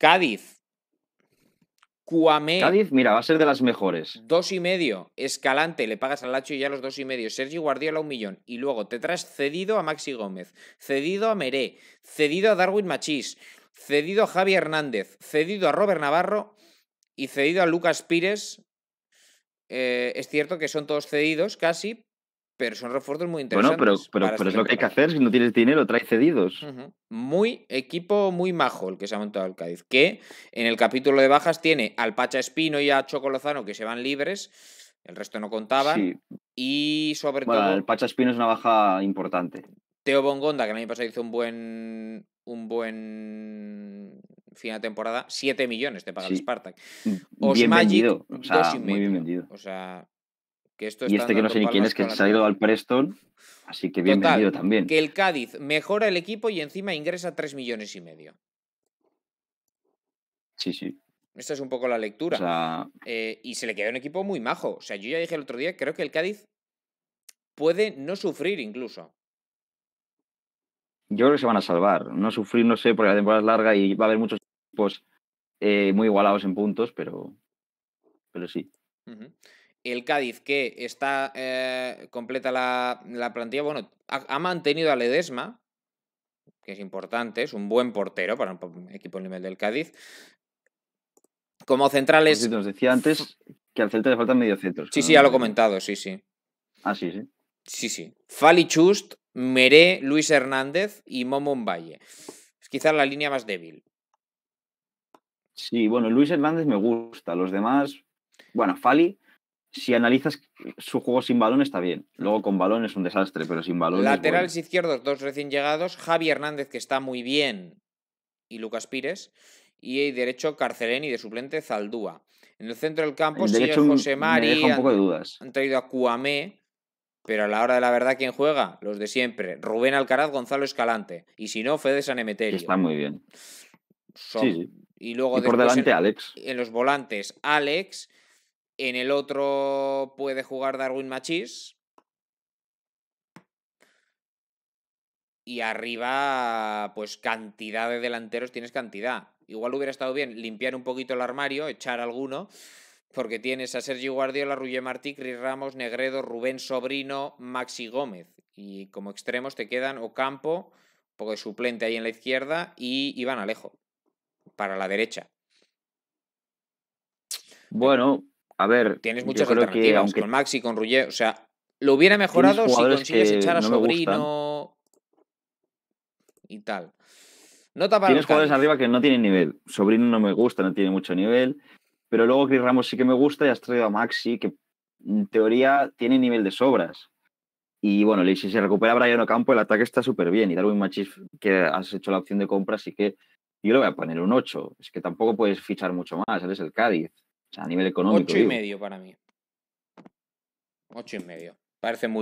Cádiz. Cuamé. Cádiz, mira, va a ser de las mejores. Dos y medio. Escalante, le pagas al Lacho y ya los dos y medio. Sergi Guardiola, un millón. Y luego te traes cedido a Maxi Gómez, cedido a Meré, cedido a Darwin Machís, cedido a Javi Hernández, cedido a Robert Navarro y cedido a Lucas Pires. Eh, es cierto que son todos cedidos casi, pero son refuerzos muy interesantes. Bueno, pero, es lo que hay que hacer si no tienes dinero, trae cedidos. Muy equipo, muy majo el que se ha montado el Cádiz, que en el capítulo de bajas tiene al Pacha Espino y a Chocolozano que se van libres, el resto no contaba y sobre todo... el Pacha Espino es una baja importante. Teo Bongonda, que el año pasado hizo un buen, un buen fin de temporada, 7 millones te paga el Spartak. Mm, bien O sea, muy bien vendido. O sea, y este que no sé ni quién es, que se ha ido al Preston, así que bienvenido Total, también. Que el Cádiz mejora el equipo y encima ingresa 3 millones y medio. Sí, sí. Esta es un poco la lectura. Eh, y se le queda un equipo muy majo. O sea, yo ya dije el otro día, creo que el Cádiz puede no sufrir incluso. Yo creo que se van a salvar. No sufrir, no sé, porque la temporada es larga y va a haber muchos equipos eh, muy igualados en puntos, pero, pero sí el Cádiz que está eh, completa la, plantilla, bueno, ha, mantenido a Ledesma, que es importante, es un buen portero para un equipo en nivel del Cádiz. Como centrales... Nos pues decía antes que al Celta le faltan medio centros. Sí, sí, ya lo he comentado, sí, sí. Ah, sí, sí. Sí, sí. Fali Chust, Meré, Luis Hernández y Momon Valle. Es quizás la línea más débil. Sí, bueno, Luis Hernández me gusta. Los demás, bueno, Fali si analizas su juego sin balón está bien. Luego con balón es un desastre, pero sin balón. Laterales izquierdos, dos recién llegados. Javi Hernández, que está muy bien, y Lucas Pires. Y derecho Carcelén y de suplente Zaldúa. En el centro del campo el José Mari. de dudas. Han, traído a Cuamé, pero a la hora de la verdad, ¿quién juega? Los de siempre. Rubén Alcaraz, Gonzalo Escalante. Y si no, Fede Sanemeterio. Está muy bien. Y luego por delante, Alex. En los volantes, Alex en el otro puede jugar Darwin Machis. Y arriba, pues cantidad de delanteros tienes cantidad. Igual hubiera estado bien limpiar un poquito el armario, echar alguno, porque tienes a Sergio Guardiola, Ruye Martí, Cris Ramos, Negredo, Rubén Sobrino, Maxi Gómez. Y como extremos te quedan Ocampo, un poco suplente ahí en la izquierda, y Iván Alejo, para la derecha. Bueno, a ver, tienes muchas alternativas con Maxi, con Ruggier, o sea, lo hubiera mejorado si consigues echar a Sobrino y tal. Nota tienes jugadores arriba que no tienen nivel. Sobrino no me gusta, no tiene mucho nivel. Pero luego Chris Ramos sí que me gusta y has traído a Maxi, que en teoría tiene nivel de sobras. Y bueno, si se recupera Brian Ocampo, el ataque está súper bien. Y Darwin Machis, que has hecho la opción de compra, así que yo le voy a poner un 8. Es que tampoco puedes fichar mucho más, eres el Cádiz. O sea, a nivel económico. Ocho y medio para mí. Ocho y medio. Parece muy